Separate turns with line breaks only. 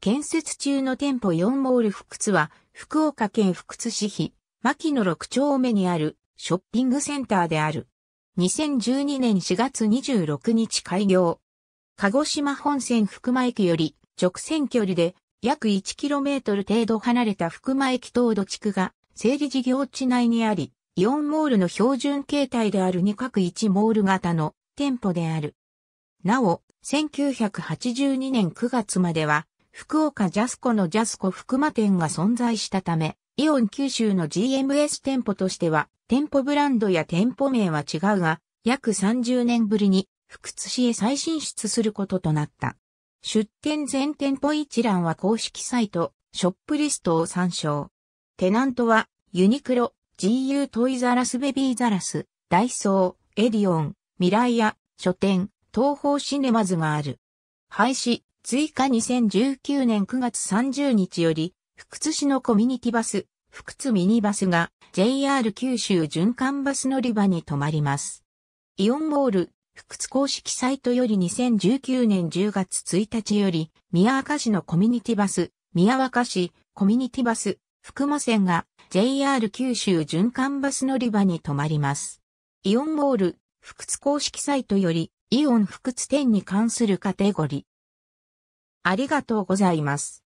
建設中の店舗4モール福津は、福岡県福津市比、牧野六丁目にあるショッピングセンターである。2012年4月26日開業。鹿児島本線福間駅より直線距離で約 1km 程度離れた福間駅東土地区が整理事業地内にあり、4モールの標準形態である2角1モール型の店舗である。なお、1982年9月までは福岡ジャスコのジャスコ福間店が存在したため、イオン九州の GMS 店舗としては、店舗ブランドや店舗名は違うが、約30年ぶりに、福津市へ再進出することとなった。出店全店舗一覧は公式サイト、ショップリストを参照。テナントは、ユニクロ、GU トイザラスベビーザラス、ダイソー、エディオン、ミライア、書店、東方シネマズがある。廃止、追加2019年9月30日より、福津市のコミュニティバス、福津ミニバスが JR 九州循環バス乗り場に停まります。イオンモール、福津公式サイトより2019年10月1日より、宮若市のコミュニティバス、宮若市コミュニティバス、福間線が JR 九州循環バス乗り場に停まります。イオンモール、福津公式サイトより、イオン福津店に関するカテゴリありがとう
ございます。